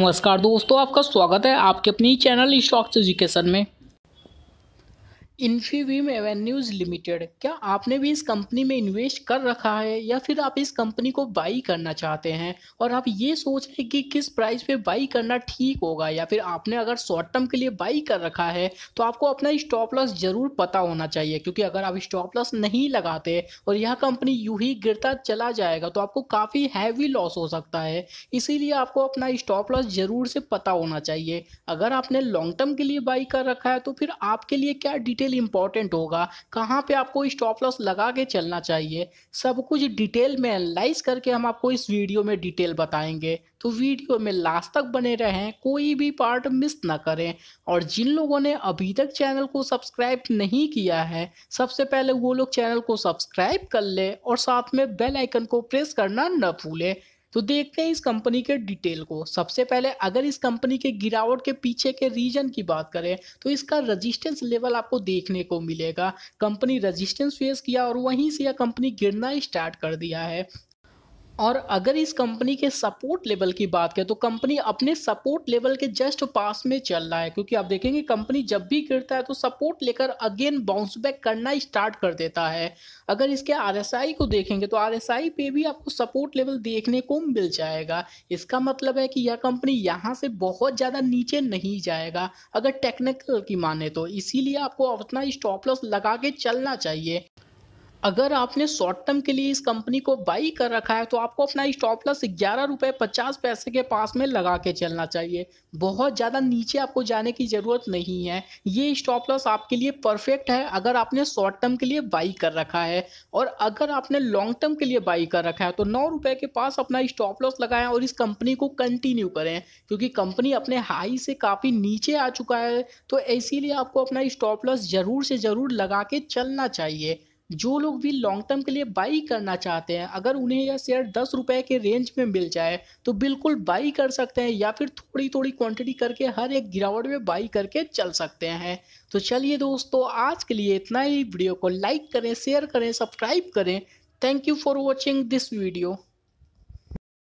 नमस्कार दोस्तों आपका स्वागत है आपके अपनी चैनल स्टॉक्स एजुकेशन में इन्फीवीम एवेन्यूज लिमिटेड क्या आपने भी इस कंपनी में इन्वेस्ट कर रखा है या फिर आप इस कंपनी को बाई करना चाहते हैं और आप ये सोच रहे हैं कि किस प्राइस पे बाई करना ठीक होगा या फिर आपने अगर शॉर्ट टर्म के लिए बाई कर रखा है तो आपको अपना स्टॉप लॉस जरूर पता होना चाहिए क्योंकि अगर आप स्टॉप लॉस नहीं लगाते और यह कंपनी यूँ ही गिरता चला जाएगा तो आपको काफ़ी हैवी लॉस हो सकता है इसीलिए आपको अपना स्टॉप लॉस जरूर से पता होना चाहिए अगर आपने लॉन्ग टर्म के लिए बाई कर रखा है तो फिर आपके लिए क्या डिटेल डिटेल इंपॉर्टेंट होगा कहाँ पे आपको स्टॉप लॉस लगा के चलना चाहिए सब कुछ डिटेल में एनालाइज करके हम आपको इस वीडियो में डिटेल बताएंगे तो वीडियो में लास्ट तक बने रहें कोई भी पार्ट मिस ना करें और जिन लोगों ने अभी तक चैनल को सब्सक्राइब नहीं किया है सबसे पहले वो लोग चैनल को सब्सक्राइब कर ले और साथ में बेल आइकन को प्रेस करना न भूलें तो देखते हैं इस कंपनी के डिटेल को सबसे पहले अगर इस कंपनी के गिरावट के पीछे के रीजन की बात करें तो इसका रजिस्टेंस लेवल आपको देखने को मिलेगा कंपनी रजिस्टेंस फेस किया और वहीं से यह कंपनी गिरना स्टार्ट कर दिया है और अगर इस कंपनी के सपोर्ट लेवल की बात करें तो कंपनी अपने सपोर्ट लेवल के जस्ट पास में चल रहा है क्योंकि आप देखेंगे कंपनी जब भी गिरता है तो सपोर्ट लेकर अगेन बाउंस बैक करना स्टार्ट कर देता है अगर इसके आर को देखेंगे तो आर पे भी आपको सपोर्ट लेवल देखने को मिल जाएगा इसका मतलब है कि यह कंपनी यहाँ से बहुत ज़्यादा नीचे नहीं जाएगा अगर टेक्निकल की माने तो इसीलिए आपको अपना स्टॉप लॉस लगा के चलना चाहिए अगर आपने शॉर्ट टर्म के लिए इस कंपनी को बाई कर रखा है तो आपको अपना स्टॉप लॉस ग्यारह रुपये पचास पैसे के पास में लगा के चलना चाहिए बहुत ज़्यादा नीचे आपको जाने की ज़रूरत नहीं है ये स्टॉप लॉस आपके लिए परफेक्ट है अगर आपने शॉर्ट टर्म के लिए बाई कर रखा है और अगर आपने लॉन्ग टर्म के लिए बाई कर रखा है तो नौ रुपये के पास अपना स्टॉप लॉस लगाएं और इस कंपनी को कंटिन्यू करें क्योंकि कंपनी अपने हाई से काफ़ी नीचे आ चुका है तो इसीलिए आपको अपना स्टॉप लॉस ज़रूर से ज़रूर लगा के चलना चाहिए जो लोग भी लॉन्ग टर्म के लिए बाई करना चाहते हैं अगर उन्हें यह शेयर दस रुपये के रेंज में मिल जाए तो बिल्कुल बाई कर सकते हैं या फिर थोड़ी थोड़ी क्वांटिटी करके हर एक गिरावट में बाई करके चल सकते हैं तो चलिए दोस्तों आज के लिए इतना ही वीडियो को लाइक करें शेयर करें सब्सक्राइब करें thank you for watching this video